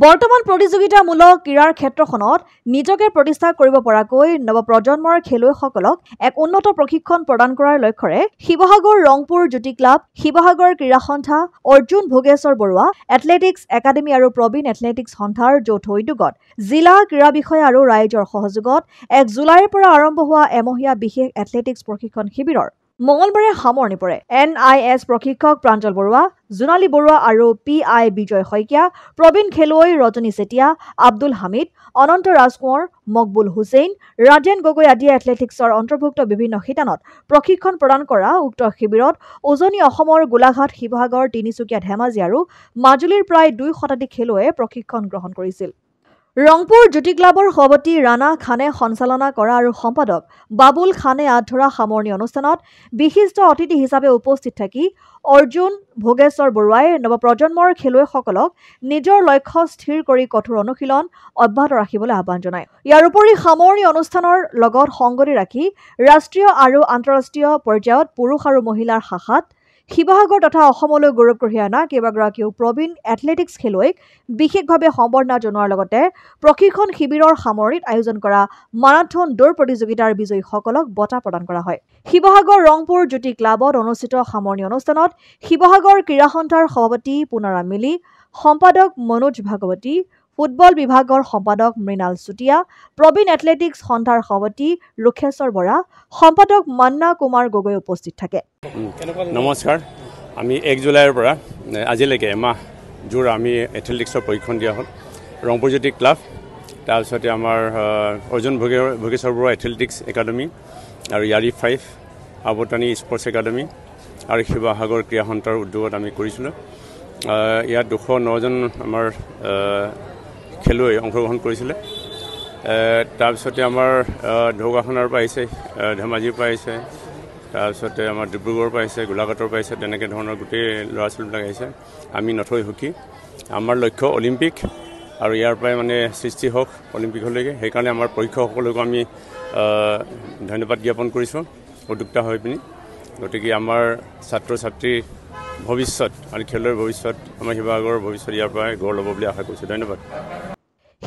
বৰ্তমান প্ৰতিযোগিতামূলক ক্ৰীড়াৰ ক্ষেত্ৰখনত নিজকে প্ৰতিষ্ঠা কৰিব পৰাকৈ নৱপ্ৰজন্মৰ খেলুৱৈসকলক এক উন্নত প্ৰশিক্ষণ প্ৰদান কৰাৰ লক্ষ্যৰে শিৱসাগৰ ৰংপুৰ জ্যোতি ক্লাব শিৱসাগৰ ক্ৰীড়া সন্থা অৰ্জুন ভোগেশ্বৰ বৰুৱা এথলেটিক্স একাডেমী আৰু প্ৰবীণ এথলেটিক্স সন্থাৰ যৌথ উদ্যোগত জিলা ক্ৰীড়া বিষয়া আৰু ৰাইজৰ সহযোগত এক জুলাইৰ পৰা আৰম্ভ হোৱা এমহীয়া বিশেষ এথলেটিক্স প্ৰশিক্ষণ শিবিৰৰ মঙলবাৰে সামৰণি পৰে এন আই এছ প্ৰশিক্ষক প্ৰাঞ্জল বৰুৱা জোনালী বৰুৱা আৰু পি আই বিজয় শইকীয়া প্ৰবীণ খেলুৱৈ ৰজনী চেতিয়া আব্দুল হামিদ অনন্ত ৰাজকোঁৱৰ মকবুল হুছেইন ৰাজেন গগৈ আদিয়ে এথলেটিকছৰ অন্তৰ্ভুক্ত বিভিন্ন শিতানত প্ৰশিক্ষণ প্ৰদান কৰা উক্ত শিবিৰত উজনি অসমৰ গোলাঘাট শিৱসাগৰ তিনিচুকীয়া ধেমাজি আৰু মাজুলীৰ প্ৰায় দুই শতাধিক খেলুৱৈয়ে প্ৰশিক্ষণ গ্ৰহণ কৰিছিল ৰংপুৰ জ্যোতি ক্লাবৰ সভাপতি ৰাণা খানে সঞ্চালনা কৰা আৰু সম্পাদক বাবুল খানে আধৰা সামৰণি অনুষ্ঠানত বিশিষ্ট অতিথি হিচাপে উপস্থিত থাকি অৰ্জুন ভোগেশ্বৰ বৰুৱাই নৱপ্ৰজন্মৰ খেলুৱৈসকলক নিজৰ লক্ষ্য স্থিৰ কৰি কঠোৰ অনুশীলন অব্যাহত ৰাখিবলৈ আহ্বান জনায় ইয়াৰ উপৰি সামৰণি অনুষ্ঠানৰ লগত সংগতি ৰাখি ৰাষ্ট্ৰীয় আৰু আন্তঃৰাষ্ট্ৰীয় পৰ্যায়ত পুৰুষ আৰু মহিলাৰ শাখাত শিৱসাগৰ তথা অসমলৈ গৌৰৱ কঢ়িয়াই অনা কেইবাগৰাকীও প্ৰবীণ এথলেটিকছ খেলুৱৈক বিশেষভাৱে সম্বৰ্ধনা জনোৱাৰ লগতে প্ৰশিক্ষণ শিবিৰৰ সামৰণিত আয়োজন কৰা মাৰাথন দৌৰ প্ৰতিযোগিতাৰ বিজয়ীসকলক বঁটা প্ৰদান কৰা হয় শিৱসাগৰ ৰংপুৰ জ্যোতি ক্লাবত অনুষ্ঠিত সামৰণি অনুষ্ঠানত শিৱসাগৰ ক্ৰীড়া সন্থাৰ সভাপতি পুনৰা মিলি সম্পাদক মনোজ ভাগৱতী ফুটবল বিভাগৰ সম্পাদক মৃণাল চুতীয়া প্ৰবীণ এথলেটিক্স সন্থাৰ সভাপতি ৰুখেশ্বৰ বৰা সম্পাদক মান্না কুমাৰ গগৈ উপস্থিত থাকে নমস্কাৰ আমি এক জুলাইৰ পৰা আজিলৈকে এমাহ জোৰ আমি এথলেটিক্সৰ প্ৰশিক্ষণ দিয়া হ'ল ৰংপুৰ জ্যোতি ক্লাব তাৰপিছতে আমাৰ অৰ্জুন ভোগেৰ ভোগেশ্বৰ বৰুৱা এথলেটিক্স একাডেমী আৰু ইয়াৰী ফাইভ আৱতানী স্পৰ্টছ একাডেমী আৰু শিৱসাগৰ ক্ৰীড়া সন্থাৰ উদ্যোগত আমি কৰিছিলোঁ ইয়াত দুশ নজন আমাৰ খেলুৱৈ অংশগ্ৰহণ কৰিছিলে তাৰপিছতে আমাৰ ঢৌকাখনাৰ পৰা আহিছে ধেমাজিৰ পৰা আহিছে তাৰপিছতে আমাৰ ডিব্ৰুগড়ৰ পৰা আহিছে গোলাঘাটৰ পৰা আহিছে তেনেকৈ ধৰণৰ গোটেই ল'ৰা ছোৱালীবিলাক আহিছে আমি নথৈ সুখী আমাৰ লক্ষ্য অলিম্পিক আৰু ইয়াৰ পৰাই মানে সৃষ্টি হওক অলিম্পিকলৈকে সেইকাৰণে আমাৰ পৰীক্ষকসকলকো আমি ধন্যবাদ জ্ঞাপন কৰিছোঁ উদ্যোক্তা হৈ পিনি গতিকে আমাৰ ছাত্ৰ ছাত্ৰীৰ ভৱিষ্যত আৰু খেলৰ ভৱিষ্যত আমাৰ শিৱসাগৰৰ ভৱিষ্যত ইয়াৰ পৰাই গঢ় ল'ব বুলি আশা কৰিছোঁ ধন্যবাদ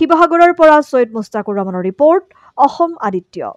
শিৱসাগৰৰ পৰা ছৈয়দ মুস্তাকুৰ ৰহমানৰ ৰিপৰ্ট অসম আদিত্য